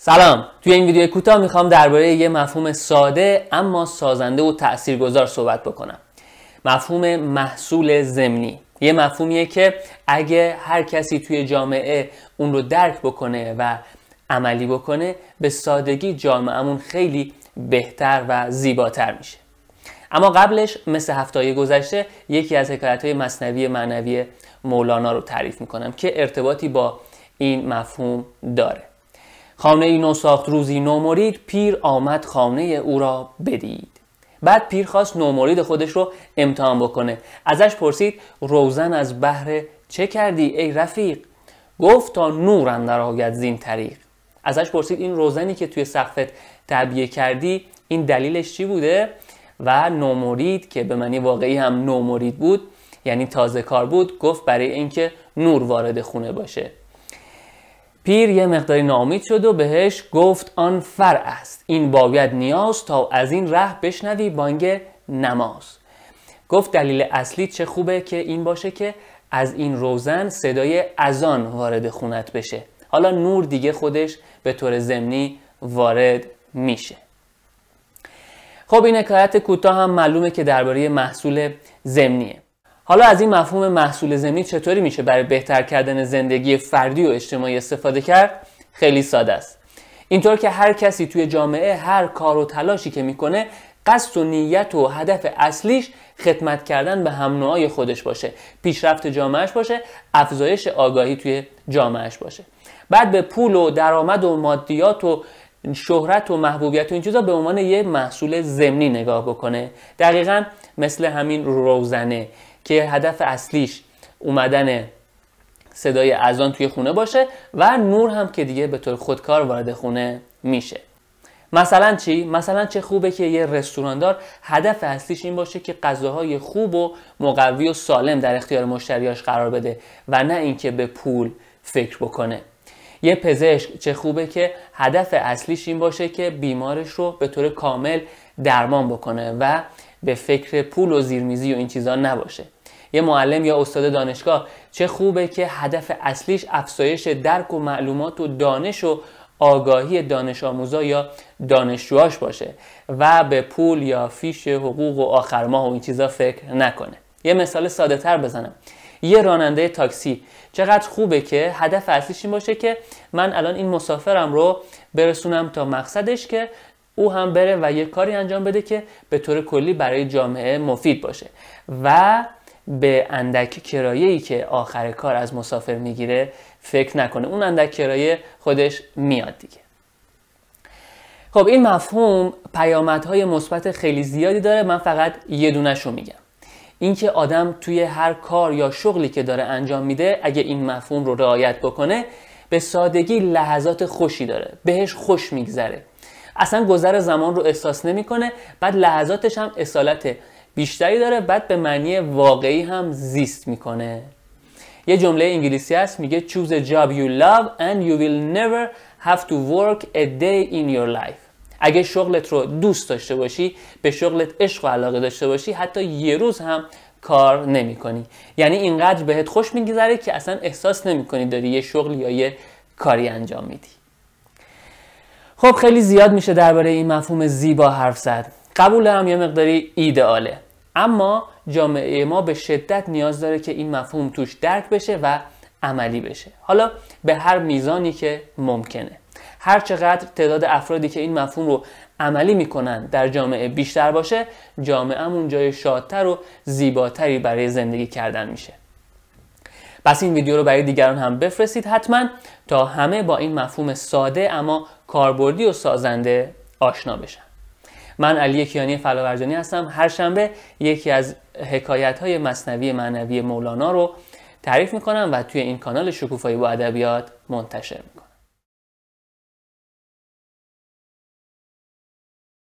سلام توی این ویدیو کوتاه میخوام درباره یه مفهوم ساده اما سازنده و تاثیرگذار صحبت بکنم مفهوم محصول زمینی یه مفهومیه که اگه هر کسی توی جامعه اون رو درک بکنه و عملی بکنه به سادگی جامعهمون خیلی بهتر و زیباتر میشه اما قبلش مثل هفته گذشته یکی از حکایت های مصنوی معنوی مولانا رو تعریف میکنم که ارتباطی با این مفهوم داره خانه ای نو ساخت روزی نو پیر آمد خانه او را بدید بعد پیر خواست نومورید خودش رو امتحان بکنه ازش پرسید روزن از بهر چه کردی ای رفیق گفت تا نور در آید زین طریق ازش پرسید این روزنی که توی سقفت تعبیه کردی این دلیلش چی بوده و نومورید که به معنی واقعی هم نومورید بود یعنی تازه کار بود گفت برای اینکه نور وارد خونه باشه پیر یه مقداری نامید شد و بهش گفت آن فر است این باید نیاز تا از این ره بشنوی بانگ نماز گفت دلیل اصلی چه خوبه که این باشه که از این روزن صدای ازان وارد خونت بشه حالا نور دیگه خودش به طور زمینی وارد میشه خب این حکایت کوتاه هم معلومه که درباره محصول زمنیه حالا از این مفهوم محصول زمین چطوری میشه برای بهتر کردن زندگی فردی و اجتماعی استفاده کرد خیلی ساده است اینطور که هر کسی توی جامعه هر کار و تلاشی که میکنه قصد و نیت و هدف اصلیش خدمت کردن به هم نوعای خودش باشه پیشرفت جامعهش باشه افزایش آگاهی توی جامعهش باشه بعد به پول و درآمد و مادیات و شهرت و محبوبیت و این چیزا به عنوان یه محصول زمینی نگاه بکنه دقیقا مثل همین روزنه که هدف اصلیش اومدن صدای اذان توی خونه باشه و نور هم که دیگه به طور خودکار وارد خونه میشه مثلا چی مثلا چه خوبه که یه رستوراندار هدف اصلیش این باشه که غذاهای خوب و مقوی و سالم در اختیار مشتریاش قرار بده و نه اینکه به پول فکر بکنه یه پزشک چه خوبه که هدف اصلیش این باشه که بیمارش رو به طور کامل درمان بکنه و به فکر پول و زیرمیزی و این چیزا نباشه یه معلم یا استاد دانشگاه چه خوبه که هدف اصلیش افزایش درک و معلومات و دانش و آگاهی دانش آموزا یا دانشجوهاش باشه و به پول یا فیش حقوق و آخر ماه و این چیزا فکر نکنه یه مثال ساده تر بزنم یه راننده تاکسی چقدر خوبه که هدف اصلیش این باشه که من الان این مسافرم رو برسونم تا مقصدش که او هم بره و یه کاری انجام بده که به طور کلی برای جامعه مفید باشه و به اندک کرایه که آخر کار از مسافر میگیره فکر نکنه اون اندک کرایه خودش میاد دیگه خب این مفهوم پیامدهای مثبت خیلی زیادی داره من فقط یه دونش میگم اینکه آدم توی هر کار یا شغلی که داره انجام میده اگه این مفهوم رو رعایت بکنه به سادگی لحظات خوشی داره بهش خوش میگذره اصلا گذر زمان رو احساس نمیکنه بعد لحظاتش هم اصالت بیشتری داره بعد به معنی واقعی هم زیست میکنه یه جمله انگلیسی هست میگه choose a job you love and you will never have to work a day in your life اگه شغلت رو دوست داشته باشی به شغلت عشق و علاقه داشته باشی حتی یه روز هم کار نمی کنی یعنی اینقدر بهت خوش میگذره که اصلا احساس نمی کنی داری یه شغل یا یه کاری انجام میدی خب خیلی زیاد میشه درباره این مفهوم زیبا حرف زد قبول دارم یه مقداری ایدئاله اما جامعه ما به شدت نیاز داره که این مفهوم توش درک بشه و عملی بشه حالا به هر میزانی که ممکنه هر چقدر تعداد افرادی که این مفهوم رو عملی میکنن در جامعه بیشتر باشه جامعهمون جای شادتر و زیباتری برای زندگی کردن میشه پس این ویدیو رو برای دیگران هم بفرستید حتما تا همه با این مفهوم ساده اما کاربردی و سازنده آشنا بشن من علی کیانی فلاورجانی هستم هر شنبه یکی از حکایت های مصنوی معنوی مولانا رو تعریف میکنم و توی این کانال شکوفایی با ادبیات منتشر